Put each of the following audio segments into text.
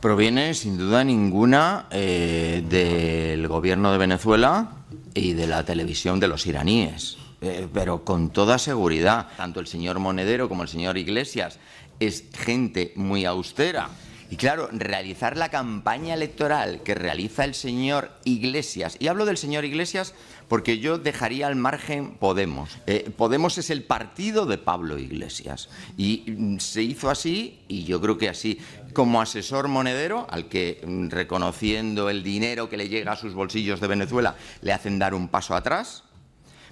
Proviene sin duda ninguna eh, del gobierno de Venezuela y de la televisión de los iraníes, eh, pero con toda seguridad, tanto el señor Monedero como el señor Iglesias es gente muy austera. Y claro, realizar la campaña electoral que realiza el señor Iglesias, y hablo del señor Iglesias porque yo dejaría al margen Podemos. Eh, Podemos es el partido de Pablo Iglesias. Y mm, se hizo así, y yo creo que así, como asesor monedero, al que mm, reconociendo el dinero que le llega a sus bolsillos de Venezuela, le hacen dar un paso atrás,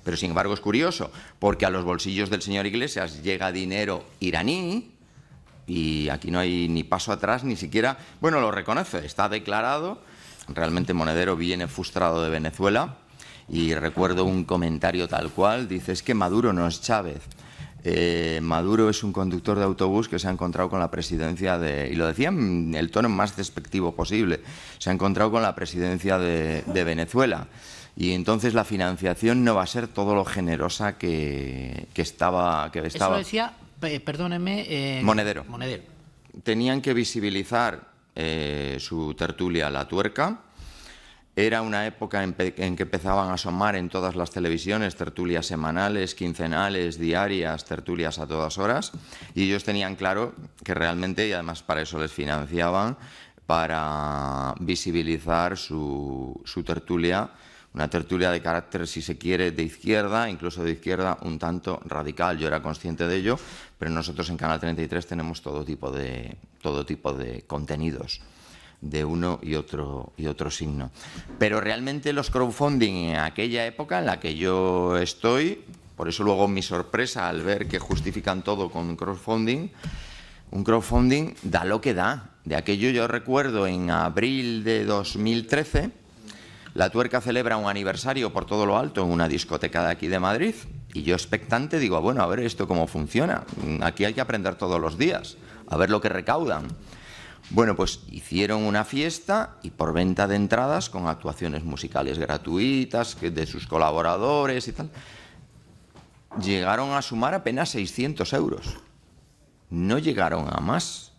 pero sin embargo es curioso, porque a los bolsillos del señor Iglesias llega dinero iraní, y aquí no hay ni paso atrás, ni siquiera, bueno, lo reconoce, está declarado, realmente Monedero viene frustrado de Venezuela y recuerdo un comentario tal cual, dice, es que Maduro no es Chávez. Eh, Maduro es un conductor de autobús que se ha encontrado con la presidencia de, y lo decía en el tono más despectivo posible, se ha encontrado con la presidencia de, Venezuela. Y entonces la financiación no va a ser todo lo generosa que, estaba, que estaba. Eso eh, eh, monedero. Tenían que visibilizar eh, su tertulia La Tuerca. Era una época en, que empezaban a asomar en todas las televisiones tertulias semanales, quincenales, diarias, tertulias a todas horas. Y ellos tenían claro que realmente, y además para eso les financiaban, para visibilizar su, su tertulia una tertulia de carácter, si se quiere, de izquierda, incluso de izquierda un tanto radical. Yo era consciente de ello, pero nosotros en Canal 33 tenemos todo tipo de, todo tipo de contenidos de uno y otro, y otro signo. Pero realmente los crowdfunding en aquella época en la que yo estoy, por eso luego mi sorpresa al ver que justifican todo con crowdfunding, un crowdfunding da lo que da. De aquello yo recuerdo en abril de 2013 la tuerca celebra un aniversario por todo lo alto en una discoteca de aquí de Madrid y yo expectante digo, ah, bueno, a ver esto cómo funciona. Aquí hay que aprender todos los días, a ver lo que recaudan. Bueno, pues hicieron una fiesta y por venta de entradas con actuaciones musicales gratuitas de sus colaboradores y tal, llegaron a sumar apenas 600 euros. No llegaron a más.